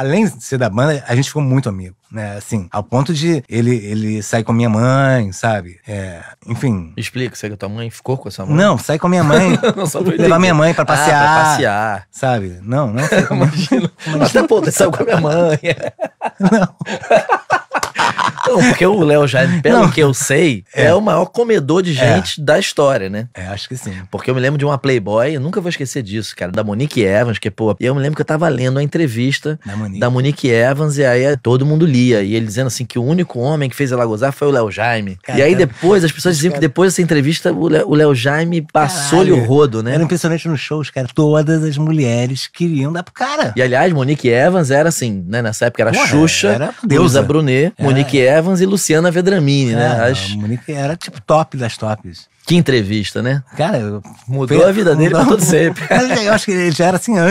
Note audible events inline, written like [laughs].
além de ser da banda, a gente ficou muito amigo, né? Assim, ao ponto de ele, ele sair com a minha mãe, sabe? É, enfim. Explica, você que é a tua mãe ficou com a sua mãe? Não, sair com a minha mãe, [laughs] levar minha mãe pra passear. Ah, pra passear. Sabe? Não, não sei como. Imagina. Até, pô, saiu com a minha mãe. [laughs] não. Não, porque o Léo Jaime, pelo não. que eu sei, é. é. o maior comedor de é. gente é. da história, né? É, acho que sim. Porque eu me lembro de uma Playboy, eu nunca vou esquecer disso, cara, da Monique Evans, que, pô, eu me lembro que eu tava lendo a entrevista da Monique, da Monique Evans, e aí todo mundo lia. E ele dizendo assim que o único homem que fez ela gozar foi o Léo Jaime. e aí depois, as pessoas diziam cara. que depois dessa entrevista, o Léo Jaime passou-lhe o rodo, né? Era impressionante nos shows, cara. Todas as mulheres queriam dar pro cara. E aliás, Monique Evans era assim, né? Nessa época era Porra, Xuxa, era Deusa Brunet, é. Monique Evans. Evans e Luciana Vedramini, né? é, né? As... A Monique era tipo top das tops. Que entrevista, né? Cara, mudou a vida dele mudou, pra todo [laughs] sempre. É, eu acho que ele já era assim antes.